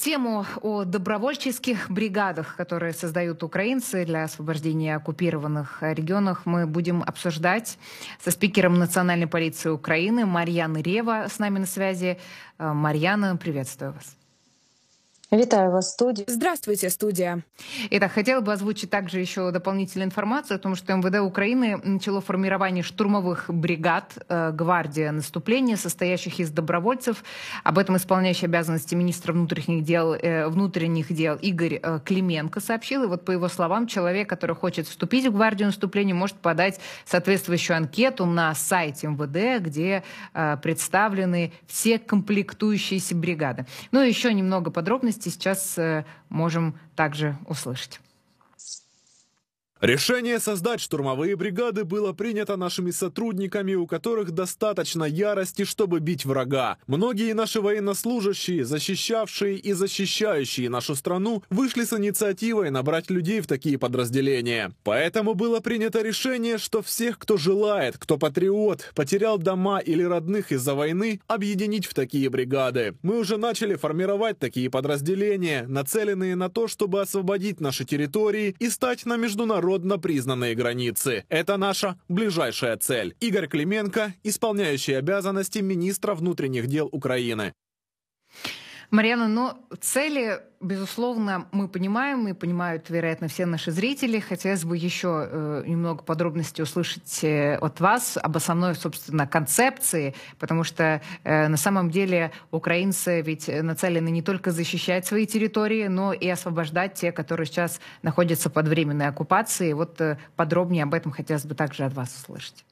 Тему о добровольческих бригадах, которые создают украинцы для освобождения оккупированных регионов, мы будем обсуждать со спикером Национальной полиции Украины Марьяной Рева. С нами на связи. Э, Марьяна, приветствую вас. Витаю вас, в студии. Здравствуйте, студия. Итак, хотела бы озвучить также еще дополнительную информацию о том, что МВД Украины начало формирование штурмовых бригад э, гвардия наступления, состоящих из добровольцев. Об этом исполняющий обязанности министра внутренних дел, э, внутренних дел Игорь э, Клименко сообщил. И вот по его словам, человек, который хочет вступить в гвардию наступления, может подать соответствующую анкету на сайте МВД, где э, представлены все комплектующиеся бригады. Ну и еще немного подробностей сейчас э, можем также услышать. Решение создать штурмовые бригады было принято нашими сотрудниками, у которых достаточно ярости, чтобы бить врага. Многие наши военнослужащие, защищавшие и защищающие нашу страну, вышли с инициативой набрать людей в такие подразделения. Поэтому было принято решение, что всех, кто желает, кто патриот, потерял дома или родных из-за войны, объединить в такие бригады. Мы уже начали формировать такие подразделения, нацеленные на то, чтобы освободить наши территории и стать на международном международно признанные границы. Это наша ближайшая цель. Игорь Клименко, исполняющий обязанности министра внутренних дел Украины. Марьяна, но ну, цели, безусловно, мы понимаем, и понимают, вероятно, все наши зрители. Хотелось бы еще э, немного подробностей услышать э, от вас об основной, собственно, концепции, потому что э, на самом деле украинцы ведь нацелены не только защищать свои территории, но и освобождать те, которые сейчас находятся под временной оккупацией. Вот э, подробнее об этом хотелось бы также от вас услышать.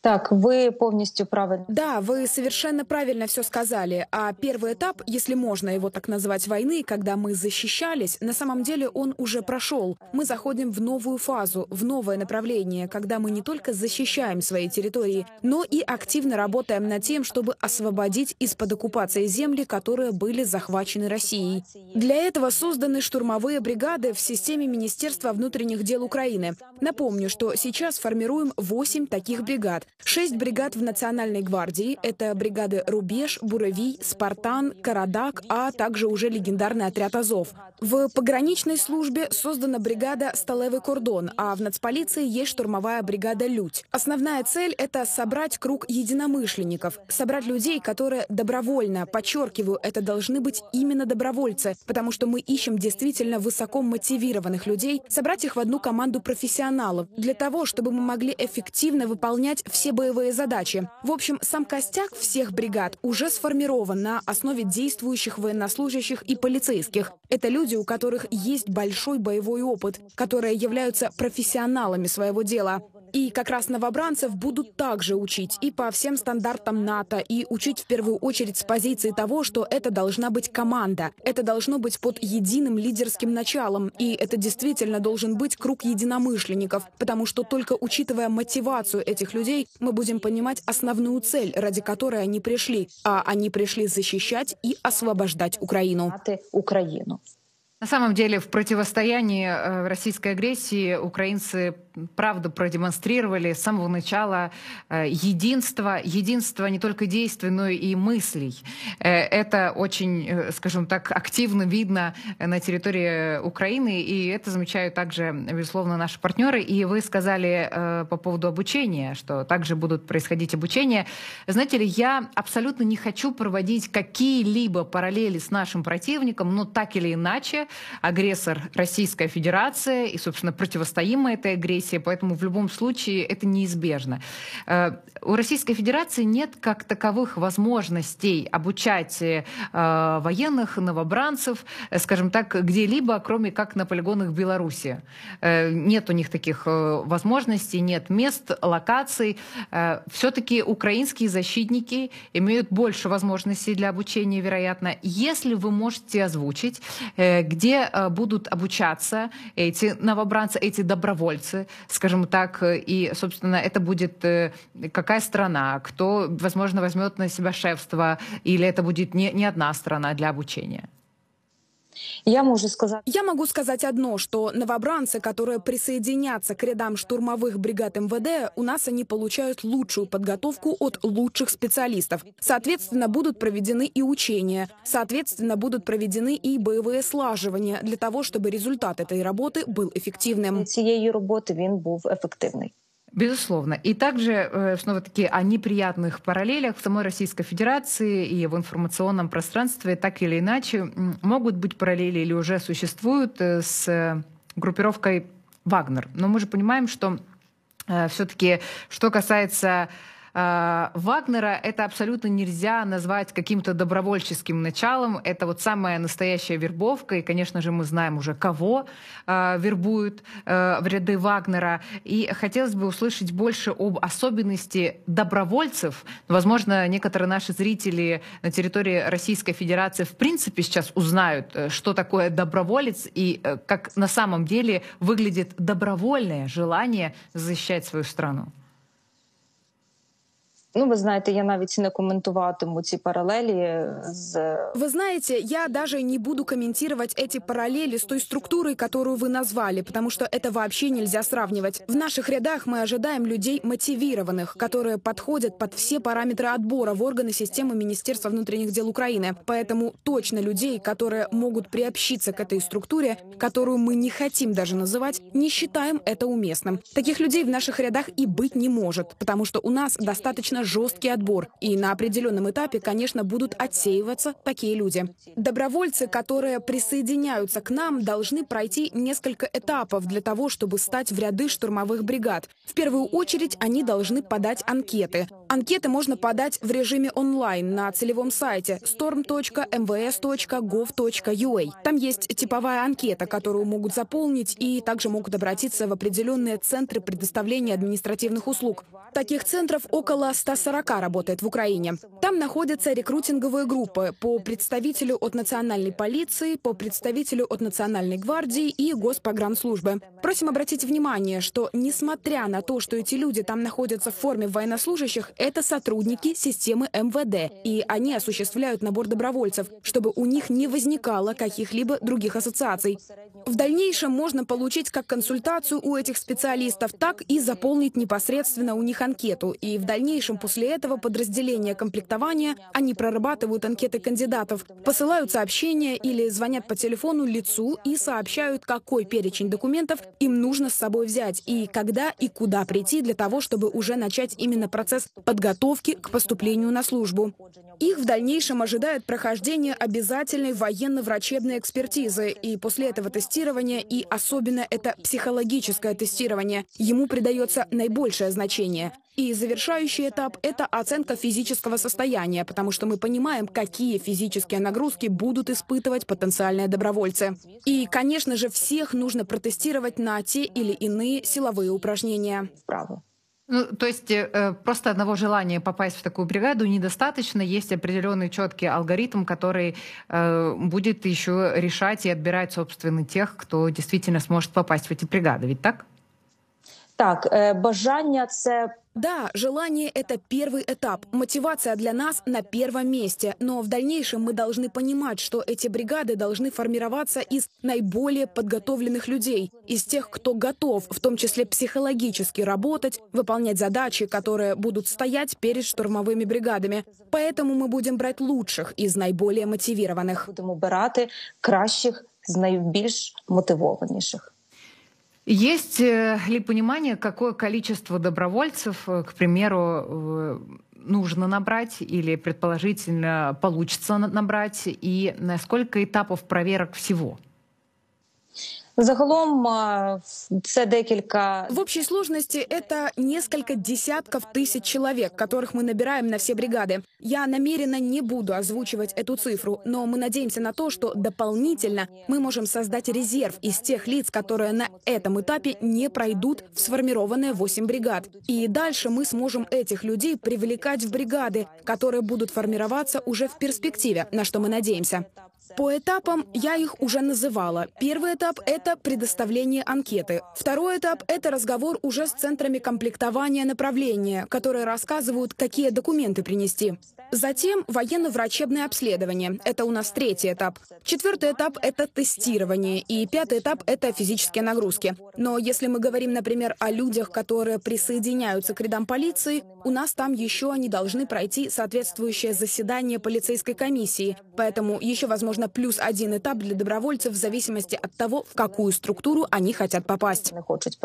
Так, вы полностью правы. Да, вы совершенно правильно все сказали. А первый этап, если можно его так назвать, войны, когда мы защищались, на самом деле он уже прошел. Мы заходим в новую фазу, в новое направление, когда мы не только защищаем свои территории, но и активно работаем над тем, чтобы освободить из-под оккупации земли, которые были захвачены Россией. Для этого созданы штурмовые бригады в системе Министерства внутренних дел Украины. Напомню, что сейчас формируем 8 таких бригад. Шесть бригад в Национальной гвардии — это бригады «Рубеж», «Буровий», «Спартан», «Карадак», а также уже легендарный отряд «Азов». В пограничной службе создана бригада «Столевый кордон», а в нацполиции есть штурмовая бригада «Людь». Основная цель — это собрать круг единомышленников, собрать людей, которые добровольно, подчеркиваю, это должны быть именно добровольцы, потому что мы ищем действительно высоко мотивированных людей, собрать их в одну команду профессионалов, для того, чтобы мы могли эффективно выполнять все все боевые задачи. В общем, сам костяк всех бригад уже сформирован на основе действующих военнослужащих и полицейских. Это люди, у которых есть большой боевой опыт, которые являются профессионалами своего дела. И как раз новобранцев будут также учить и по всем стандартам НАТО, и учить в первую очередь с позиции того, что это должна быть команда. Это должно быть под единым лидерским началом, и это действительно должен быть круг единомышленников, потому что только учитывая мотивацию этих людей, мы будем понимать основную цель, ради которой они пришли, а они пришли защищать и освобождать Украину. Украину. На самом деле в противостоянии э, российской агрессии украинцы правда продемонстрировали с самого начала единство, э, единство не только действий, но и мыслей. Э, это очень, скажем так, активно видно на территории Украины, и это замечают также, безусловно, наши партнеры. И вы сказали по поводу обучения, что также будут происходить обучения. Знаете ли, я абсолютно не хочу проводить какие-либо параллели с нашим противником, но так или иначе агрессор Российская Федерация, и, собственно, противостоим мы этой агрессии, поэтому в любом случае это неизбежно. Э, у Российской Федерации нет как таковых возможностей обучать э, военных, новобранцев, э, скажем так, где-либо, кроме как на полигонах Беларуси. Нет у них таких возможностей, нет мест, локаций. Все-таки украинские защитники имеют больше возможностей для обучения, вероятно. Если вы можете озвучить, где где э, будут обучаться эти новобранцы, эти добровольцы, скажем так, э, и, собственно, это будет э, какая страна, кто, возможно, возьмет на себя шефство, или это будет не, не одна страна для обучения? Я могу сказать... Я могу сказать одно, что новобранцы, которые присоединятся к рядам штурмовых бригад МВД, у нас они получают лучшую подготовку от лучших специалистов. Соответственно, будут проведены и учения. Соответственно, будут проведены и боевые слаживания для того, чтобы результат этой работы был эффективным. Цієї работы он был эффективный. Безусловно. И также, э, снова-таки, о неприятных параллелях в самой Российской Федерации и в информационном пространстве так или иначе могут быть параллели или уже существуют э, с э, группировкой «Вагнер». Но мы же понимаем, что все-таки, что касается а, Вагнера это абсолютно нельзя назвать каким-то добровольческим началом. Это вот самая настоящая вербовка. И, конечно же, мы знаем уже, кого а, вербуют а, в ряды Вагнера. И хотелось бы услышать больше об особенности добровольцев. Возможно, некоторые наши зрители на территории Российской Федерации в принципе сейчас узнают, э, что такое доброволец и э, как на самом деле выглядит добровольное желание защищать свою страну. Ну, ви знаете, я навіть не комментуватиму ці параллели з... Вы знаете, я даже не буду комментировать эти параллели с той структурой, которую вы назвали, потому что это вообще нельзя сравнивать. В наших рядах мы ожидаем людей мотивированных, которые подходят под все параметры отбора в органы системы Министерства внутренних дел Украины. Поэтому точно людей, которые могут приобщиться к этой структуре, которую мы не хотим даже называть, не считаем это уместным. Таких людей в наших рядах и быть не может, потому что у нас достаточно достаточно жесткий отбор, и на определенном этапе, конечно, будут отсеиваться такие люди. Добровольцы, которые присоединяются к нам, должны пройти несколько этапов для того, чтобы стать в ряды штурмовых бригад. В первую очередь они должны подать анкеты. Анкеты можно подать в режиме онлайн на целевом сайте storm.mvs.gov.ua. Там есть типовая анкета, которую могут заполнить и также могут обратиться в определенные центры предоставления административных услуг. Таких центров около 100 140 работает в Украине. Там находятся рекрутинговые группы по представителю от национальной полиции, по представителю от национальной гвардии и госпогранслужбы. Просим обратить внимание, что несмотря на то, что эти люди там находятся в форме военнослужащих, это сотрудники системы МВД, и они осуществляют набор добровольцев, чтобы у них не возникало каких-либо других ассоциаций. В дальнейшем можно получить как консультацию у этих специалистов, так и заполнить непосредственно у них анкету, и в дальнейшем после этого подразделения комплектования, они прорабатывают анкеты кандидатов, посылают сообщения или звонят по телефону лицу и сообщают, какой перечень документов им нужно с собой взять и когда и куда прийти для того, чтобы уже начать именно процесс подготовки к поступлению на службу. Их в дальнейшем ожидает прохождение обязательной военно-врачебной экспертизы, и после этого тестирования, и особенно это психологическое тестирование, ему придается наибольшее значение — и завершающий этап — это оценка физического состояния, потому что мы понимаем, какие физические нагрузки будут испытывать потенциальные добровольцы. И, конечно же, всех нужно протестировать на те или иные силовые упражнения. Право. Ну, то есть э, э просто одного желания попасть в такую бригаду недостаточно. Есть определенный четкий алгоритм, который э, будет еще решать и отбирать, собственно, тех, кто действительно сможет попасть в эти бригады. Ведь так? Так, э, бажання это Да, желание – это первый этап. Мотивация для нас на первом месте. Но в дальнейшем мы должны понимать, что эти бригады должны формироваться из наиболее подготовленных людей, из тех, кто готов, в том числе психологически работать, выполнять задачи, которые будут стоять перед штурмовыми бригадами. Поэтому мы будем брать лучших из наиболее мотивированных. Будем убирать кращих из наибольш мотивованнейших. Есть э, ли понимание, какое количество добровольцев, э, к примеру, нужно набрать или предположительно получится набрать, и на сколько этапов проверок всего? Загалом а, це декілька в общей сложности это несколько десятков тысяч человек, которых мы набираем на все бригады. Я намеренно не буду озвучивать эту цифру, но мы надеемся на то, что дополнительно мы можем создать резерв из тех лиц, которые на этом этапе не пройдут в сформированные 8 бригад. И дальше мы сможем этих людей привлекать в бригады, которые будут формироваться уже в перспективе, на что мы надеемся. По этапам я их уже называла. Первый этап — это предоставление анкеты. Второй этап — это разговор уже с центрами комплектования направления, которые рассказывают, какие документы принести. Затем военно-врачебное обследование. Это у нас третий этап. Четвертый этап — это тестирование. И пятый этап — это физические нагрузки. Но если мы говорим, например, о людях, которые присоединяются к рядам полиции, у нас там еще они должны пройти соответствующее заседание полицейской комиссии. Поэтому еще возможно возможно, плюс один этап для добровольцев в зависимости от того, в какую структуру они хотят попасть. Хочуть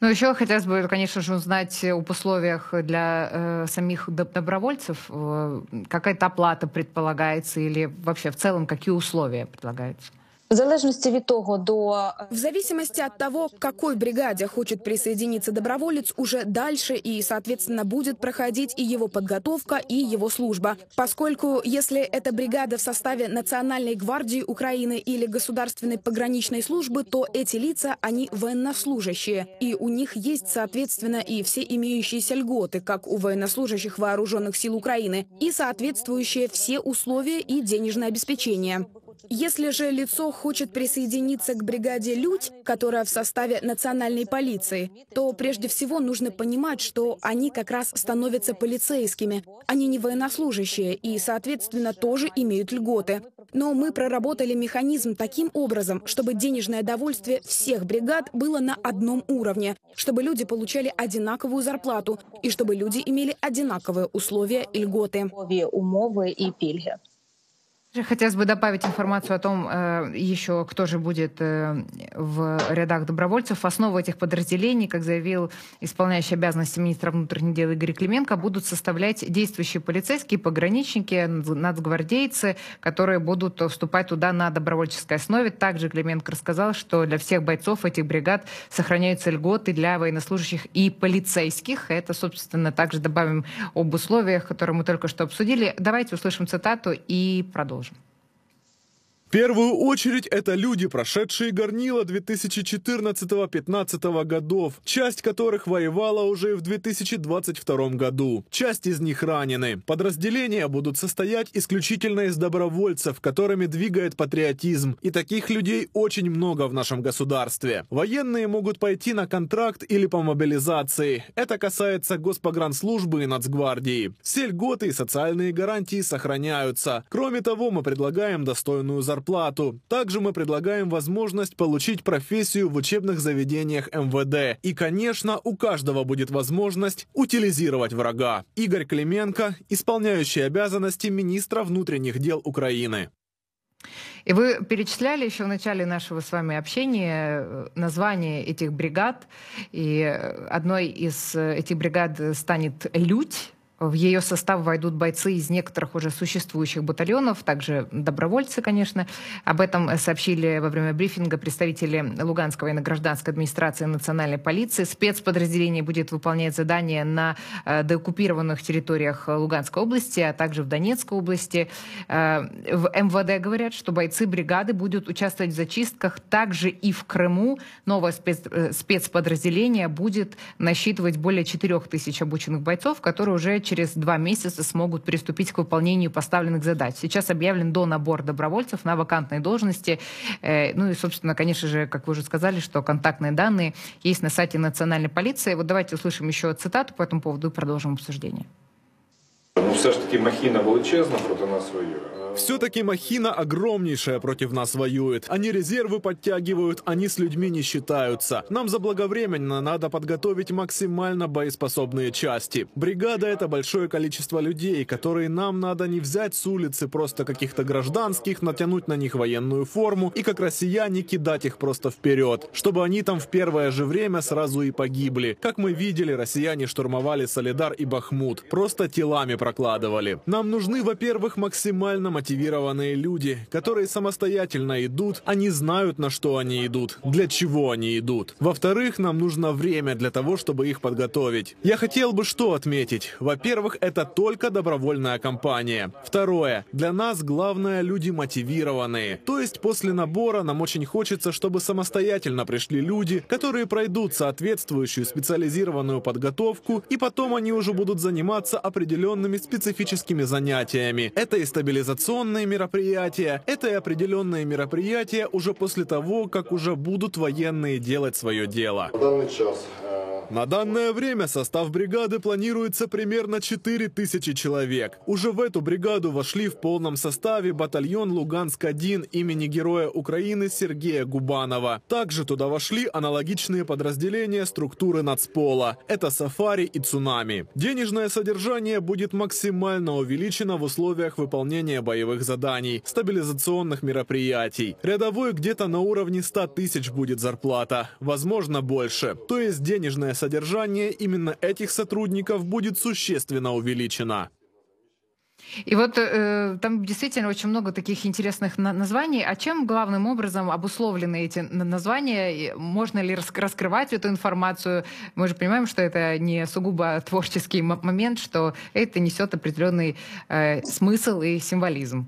Ну, еще хотелось бы, конечно же, узнать об условиях для э, самих добровольцев. Э, какая-то оплата предполагается или вообще в целом какие условия предлагаются? В зависимости от того, до... В зависимости от того, к какой бригаде хочет присоединиться доброволец, уже дальше и, соответственно, будет проходить и его подготовка, и его служба. Поскольку, если эта бригада в составе Национальной гвардии Украины или Государственной пограничной службы, то эти лица, они военнослужащие, и у них есть, соответственно, и все имеющиеся льготы, как у военнослужащих Вооруженных сил Украины, и соответствующие все условия и денежное обеспечение. Если же лицо хочет присоединиться к бригаде «Людь», которая в составе национальной полиции, то прежде всего нужно понимать, что они как раз становятся полицейскими. Они не военнослужащие и, соответственно, тоже имеют льготы. Но мы проработали механизм таким образом, чтобы денежное довольствие всех бригад было на одном уровне, чтобы люди получали одинаковую зарплату и чтобы люди имели одинаковые условия и льготы. Умовы и пільги. Хотелось бы добавить информацию о том, э, еще кто же будет э, в рядах добровольцев. В основу этих подразделений, как заявил исполняющий обязанности министра внутренних дел Игорь Клименко, будут составлять действующие полицейские, пограничники, нацгвардейцы, которые будут вступать туда на добровольческой основе. Также Клименко рассказал, что для всех бойцов этих бригад сохраняются льготы для военнослужащих и полицейских. Это, собственно, также добавим об условиях, которые мы только что обсудили. Давайте услышим цитату и продолжим первую очередь это люди, прошедшие горнило 2014 2015 годов, часть которых воевала уже в 2022 году. Часть из них ранены. Подразделения будут состоять исключительно из добровольцев, которыми двигает патриотизм, и таких людей очень много в нашем государстве. Военные могут пойти на контракт или по мобилизации. Это касается госпогранслужбы и нацгвардии. Все льготы и социальные гарантии сохраняются. Кроме того, мы предлагаем достойную зарплату зарплату. Также мы предлагаем возможность получить профессию в учебных заведениях МВД. И, конечно, у каждого будет возможность утилизировать врага. Игорь Клименко, исполняющий обязанности министра внутренних дел Украины. И вы перечисляли еще в начале нашего с вами общения э, название этих бригад. И э, одной из э, этих бригад станет «Людь». В ее состав войдут бойцы из некоторых уже существующих батальонов, также добровольцы, конечно. Об этом сообщили во время брифинга представители Луганской военно-гражданской администрации и национальной полиции. Спецподразделение будет выполнять задания на э, деоккупированных территориях Луганской области, а также в Донецкой области. Э, в МВД говорят, что бойцы бригады будут участвовать в зачистках также и в Крыму. Новое э, спецподразделение будет насчитывать более 4 тысяч обученных бойцов, которые уже через два месяца смогут приступить к выполнению поставленных задач. Сейчас объявлен до набор добровольцев на вакантные должности. Э, ну и, собственно, конечно же, как вы уже сказали, что контактные данные есть на сайте национальной полиции. Вот давайте услышим еще цитату по этому поводу и продолжим обсуждение. Ну, все ж таки махіна величезна проти нас воює. Все-таки махина огромнейшая против нас воюет. Они резервы подтягивают, они с людьми не считаются. Нам заблаговременно надо подготовить максимально боеспособные части. Бригада — это большое количество людей, которые нам надо не взять с улицы просто каких-то гражданских, натянуть на них военную форму и как россияне кидать их просто вперед, чтобы они там в первое же время сразу и погибли. Как мы видели, россияне штурмовали Солидар и Бахмут, просто телами прокладывали. Нам нужны, во-первых, максимально мотивированные люди, которые самостоятельно идут, они а знают, на что они идут, для чего они идут. Во-вторых, нам нужно время для того, чтобы их подготовить. Я хотел бы что отметить? Во-первых, это только добровольная компания. Второе, для нас главное люди мотивированные. То есть после набора нам очень хочется, чтобы самостоятельно пришли люди, которые пройдут соответствующую специализированную подготовку, и потом они уже будут заниматься определенными специфическими занятиями. Это и стабилизация информационные мероприятия. Это и определенные мероприятия уже после того, как уже будут военные делать свое дело. В данный час э, на данное время состав бригады планируется примерно 4000 человек. Уже в эту бригаду вошли в полном составе батальон «Луганск-1» имени Героя Украины Сергея Губанова. Также туда вошли аналогичные подразделения структуры нацпола. Это «Сафари» и «Цунами». Денежное содержание будет максимально увеличено в условиях выполнения боевых заданий, стабилизационных мероприятий. Рядовой где-то на уровне 100 тысяч будет зарплата, возможно больше. То есть денежное содержание именно этих сотрудников будет существенно увеличено. И вот э, там действительно очень много таких интересных на- названий. А чем главным образом обусловлены эти названия? Можно ли рас- раскрывать эту информацию? Мы же понимаем, что это не сугубо творческий момент, что это несет определенный э, смысл и символизм.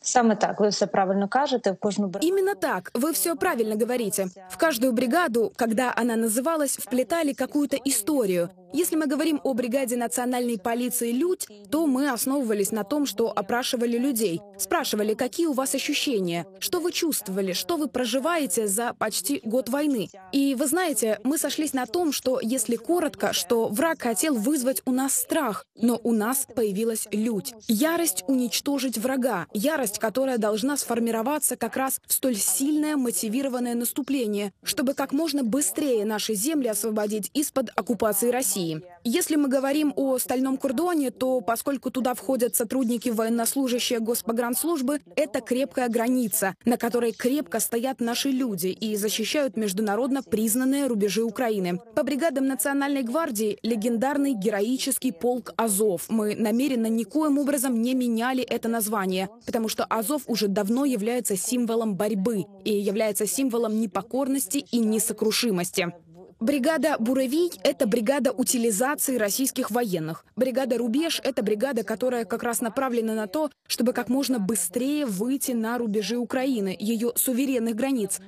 Саме так, вы все правильно кажете. В каждую бригаду... Именно так, вы все правильно говорите. В каждую бригаду, когда она называлась, вплетали какую-то историю. Если мы говорим о бригаде национальной полиции «Людь», то мы основывались на том, что опрашивали людей, спрашивали, какие у вас ощущения, что вы чувствовали, что вы проживаете за почти год войны. И вы знаете, мы сошлись на том, что, если коротко, что враг хотел вызвать у нас страх, но у нас появилась «Людь». Ярость уничтожить врага, ярость, которая должна сформироваться как раз в столь сильное мотивированное наступление, чтобы как можно быстрее наши земли освободить из-под оккупации России. России. Если мы говорим о Стальном кордоне, то поскольку туда входят сотрудники военнослужащие Госпогранслужбы, это крепкая граница, на которой крепко стоят наши люди и защищают международно признанные рубежи Украины. По бригадам Национальной гвардии легендарный героический полк «Азов». Мы намеренно никоим образом не меняли это название, потому что «Азов» уже давно является символом борьбы и является символом непокорности и несокрушимости. Бригада Буровий — это бригада утилизации российских военных. Бригада «Рубеж» — это бригада, которая как раз направлена на то, чтобы как можно быстрее выйти на рубежи Украины, ее суверенных границ.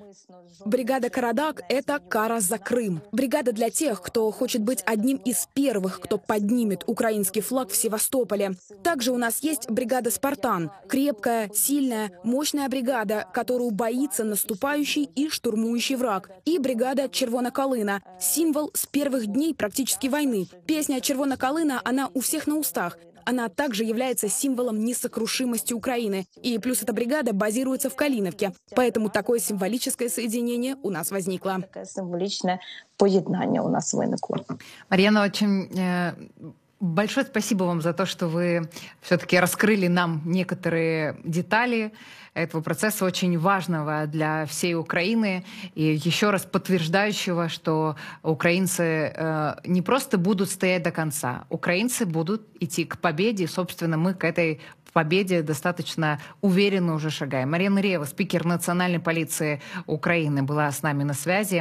Бригада «Карадак» — это кара за Крым. Бригада для тех, кто хочет быть одним из первых, кто поднимет украинский флаг в Севастополе. Также у нас есть бригада «Спартан» — крепкая, сильная, мощная бригада, которую боится наступающий и штурмующий враг. И бригада «Червона Колына» — символ с первых дней практически войны. Песня «Червона Колына» — она у всех на устах. Она также является символом несокрушимости Украины. И плюс эта бригада базируется в Калиновке. Поэтому такое символическое соединение у нас возникло. Такое символичное поединание у нас возникло. Марьяна очень э, Большое спасибо вам за то, что вы все-таки раскрыли нам некоторые детали этого процесса, очень важного для всей Украины, и еще раз подтверждающего, что украинцы э, не просто будут стоять до конца, украинцы будут идти к победе, и, собственно, мы к этой победе достаточно уверенно уже шагаем. Марина Рева, спикер национальной полиции Украины, была с нами на связи.